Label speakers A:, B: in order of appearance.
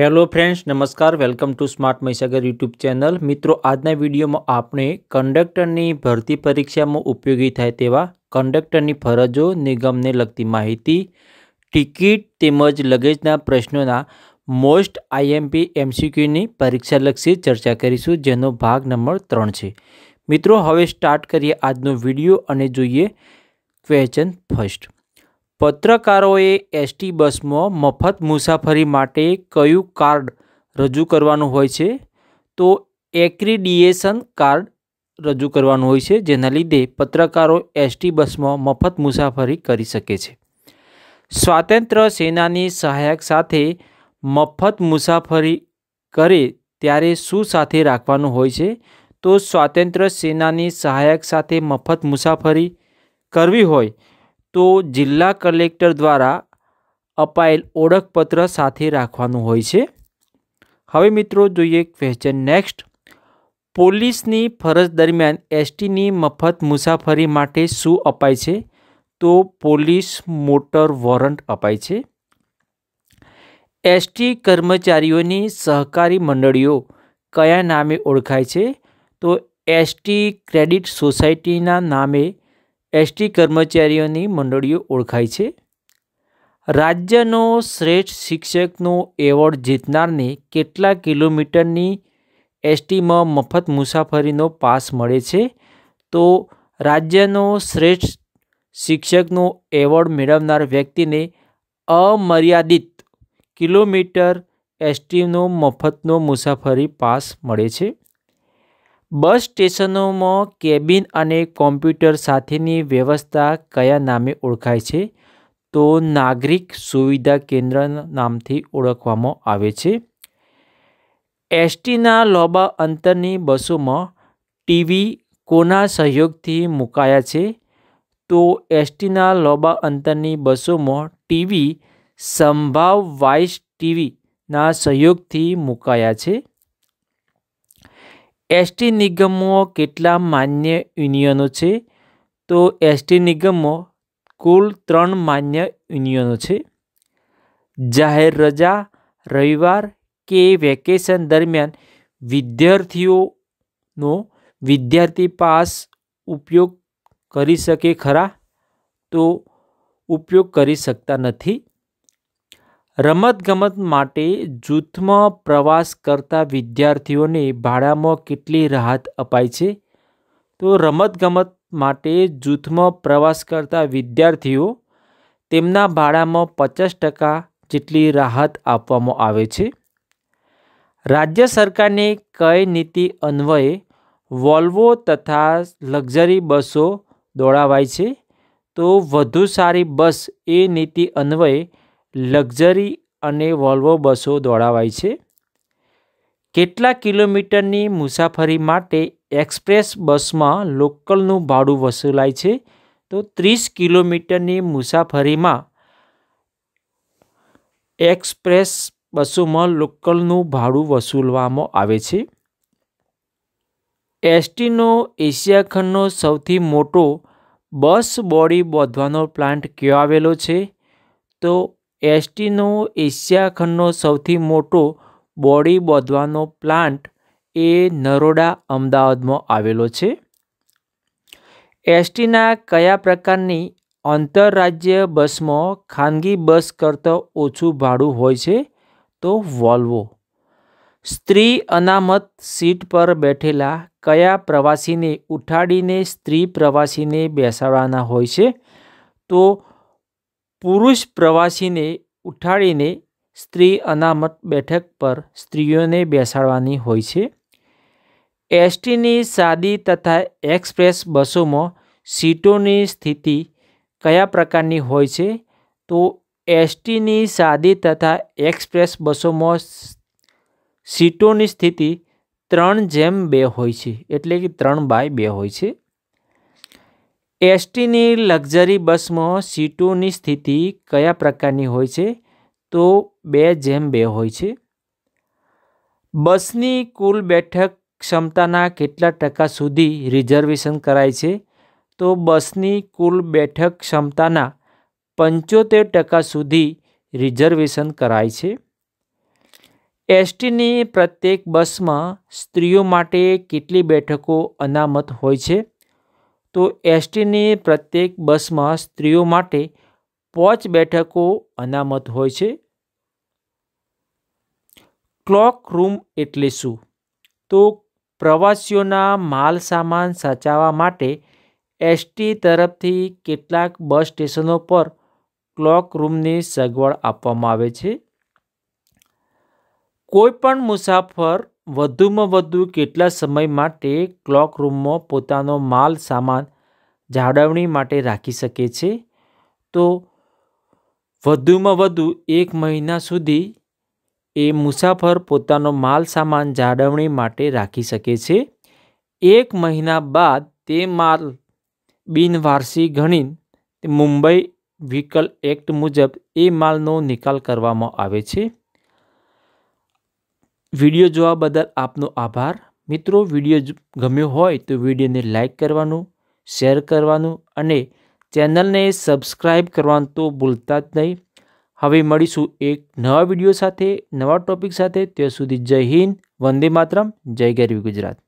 A: hello friends નમસ્કાર welcome to smart Mahisagar YouTube channel મિત્રો આજના વિડીયોમાં આપણે કંડક્ટરની ભરતી પરીક્ષામાં ઉપયોગી થાય તેવા કંડક્ટરની ફરજો નિગમને લગતી માહિતી ટિકિટ તેમજ લગેજના પ્રશ્નોના મોસ્ટ આઈએમપી એમસીક્યુની પરીક્ષાલક્ષી ચર્ચા કરીશું જેનો ભાગ નંબર ત્રણ છે મિત્રો હવે સ્ટાર્ટ કરીએ આજનો વિડીયો અને જોઈએ ક્વેશ્ચન ફર્સ્ટ પત્રકારોએ એસટી બસમાં મફત મુસાફરી માટે કયું કાર્ડ રજૂ કરવાનું હોય છે તો એક્રિડિએશન કાર્ડ રજૂ કરવાનું હોય છે જેના લીધે પત્રકારો એસટી બસમાં મફત મુસાફરી કરી શકે છે સ્વાતંત્ર્ય સેનાની સહાયક સાથે મફત મુસાફરી કરે ત્યારે શું સાથે રાખવાનું હોય છે તો સ્વાતંત્ર્ય સેનાની સહાયક સાથે મફત મુસાફરી કરવી હોય તો જિલ્લા કલેક્ટર દ્વારા અપાયેલ ઓળખપત્ર સાથે રાખવાનું હોય છે હવે મિત્રો જોઈએ ક્વેશ્ચન નેક્સ્ટ પોલીસની ફરજ દરમિયાન એસટીની મફત મુસાફરી માટે શું અપાય છે તો પોલીસ મોટર વોરંટ અપાય છે એસટી કર્મચારીઓની સહકારી મંડળીઓ કયા નામે ઓળખાય છે તો એસટી ક્રેડિટ સોસાયટીના નામે એસટી કર્મચારીઓની મંડળીઓ ઓળખાય છે રાજ્યનો શ્રેષ્ઠ શિક્ષકનો એવોર્ડ જીતનારને કેટલા કિલોમીટરની એસટીમાં મફત મુસાફરીનો પાસ મળે છે તો રાજ્યનો શ્રેષ્ઠ શિક્ષકનો એવોર્ડ મેળવનાર વ્યક્તિને અમર્યાદિત કિલોમીટર એસટીનો મફતનો મુસાફરી પાસ મળે છે બસ સ્ટેશનોમાં કેબિન અને કોમ્પ્યુટર સાથેની વ્યવસ્થા કયા નામે ઓળખાય છે તો નાગરિક સુવિધા કેન્દ્ર નામથી ઓળખવામાં આવે છે એસટીના લોબા અંતરની બસોમાં ટીવી કોના સહયોગથી મુકાયા છે તો એસટીના લોબા અંતરની બસોમાં ટીવી સંભાવ વાઇસ ટીવીના સહયોગથી મુકાયા છે એસટી નિગમો કેટલા માન્ય યુનિયનો છે તો એસટી નિગમો કુલ ત્રણ માન્ય યુનિયનો છે જાહેર રજા રવિવાર કે વેકેશન દરમિયાન વિદ્યાર્થીઓનો વિદ્યાર્થી પાસ ઉપયોગ કરી શકે ખરા તો ઉપયોગ કરી શકતા નથી રમતગમત માટે જૂથમાં પ્રવાસ કરતા વિદ્યાર્થીઓને ભાડામાં કેટલી રાહત અપાય છે તો રમતગમત માટે જૂથમાં પ્રવાસ કરતા વિદ્યાર્થીઓ તેમના ભાડામાં પચાસ ટકા જેટલી રાહત આપવામાં આવે છે રાજ્ય સરકારની કઈ નીતિ અન્વયે વોલ્વો તથા લક્ઝરી બસો દોડાવાય છે તો વધુ સારી બસ એ નીતિ અન્વયે લક્ઝરી અને વોલ્વો બસો દોડાવાય છે કેટલા કિલોમીટરની મુસાફરી માટે એક્સપ્રેસ બસમાં લોકલનું ભાડું વસૂલાય છે તો ત્રીસ કિલોમીટરની મુસાફરીમાં એક્સપ્રેસ બસોમાં લોકલનું ભાડું વસૂલવામાં આવે છે એસટીનો એશિયા ખંડનો સૌથી મોટો બસ બોડી બોધવાનો પ્લાન્ટ કયો આવેલો છે તો એસટીનો એશિયા ખંડનો સૌથી મોટો બોડી બોધવાનો પ્લાન્ટ એ નરોડા અમદાવાદમાં આવેલો છે એસટીના કયા પ્રકારની આંતરરાજ્ય બસમાં ખાનગી બસ કરતાં ઓછું ભાડું હોય છે તો વોલ્વો સ્ત્રી અનામત સીટ પર બેઠેલા કયા પ્રવાસીને ઉઠાડીને સ્ત્રી પ્રવાસીને બેસાડવાના હોય છે તો પુરુષ પ્રવાસીને ઉઠાડીને સ્ત્રી અનામત બેઠક પર સ્ત્રીઓને બેસાડવાની હોય છે એસટીની સાદી તથા એક્સપ્રેસ બસોમાં સીટોની સ્થિતિ કયા પ્રકારની હોય છે તો એસટીની સાદી તથા એક્સપ્રેસ બસોમાં સીટોની સ્થિતિ ત્રણ જેમ બે હોય છે એટલે કે ત્રણ બાય બે હોય છે એસટીની લક્ઝરી બસમાં સીટોની સ્થિતિ કયા પ્રકારની હોય છે તો બે જેમ બે હોય છે બસની કુલ બેઠક ક્ષમતાના કેટલા ટકા સુધી રિઝર્વેશન કરાય છે તો બસની કુલ બેઠક ક્ષમતાના પંચોતેર ટકા સુધી રિઝર્વેશન કરાય છે એસટીની પ્રત્યેક બસમાં સ્ત્રીઓ માટે કેટલી બેઠકો અનામત હોય છે તો એસટીની પ્રત્યેક બસમાં સ્ત્રીઓ માટે પાંચ બેઠકો અનામત હોય છે ક્લોક રૂમ એટલે શું તો પ્રવાસીઓના માલ સામાન સાચવવા માટે એસટી તરફથી કેટલાક બસ સ્ટેશનો પર ક્લોક રૂમની સગવડ આપવામાં આવે છે કોઈપણ મુસાફર વધુમાં વધુ કેટલા સમય માટે ક્લોક રૂમમાં પોતાનો માલ સામાન જાળવણી માટે રાખી શકે છે તો વધુમાં વધુ એક મહિના સુધી એ મુસાફર પોતાનો માલ સામાન જાળવણી માટે રાખી શકે છે એક મહિના બાદ તે માલ બિનવારસી ગણી મુંબઈ વ્હીકલ એક્ટ મુજબ એ માલનો નિકાલ કરવામાં આવે છે વિડીયો જોવા બદલ આપનો આભાર મિત્રો વિડીયો ગમ્યો હોય તો વિડીયોને લાઇક કરવાનું શેર કરવાનું અને ચેનલને સબસ્ક્રાઈબ કરવાનું તો ભૂલતા જ નહીં હવે મળીશું એક નવા વિડીયો સાથે નવા ટોપિક સાથે ત્યાં સુધી જય હિન્દ વંદે માતરમ જય ગરવી ગુજરાત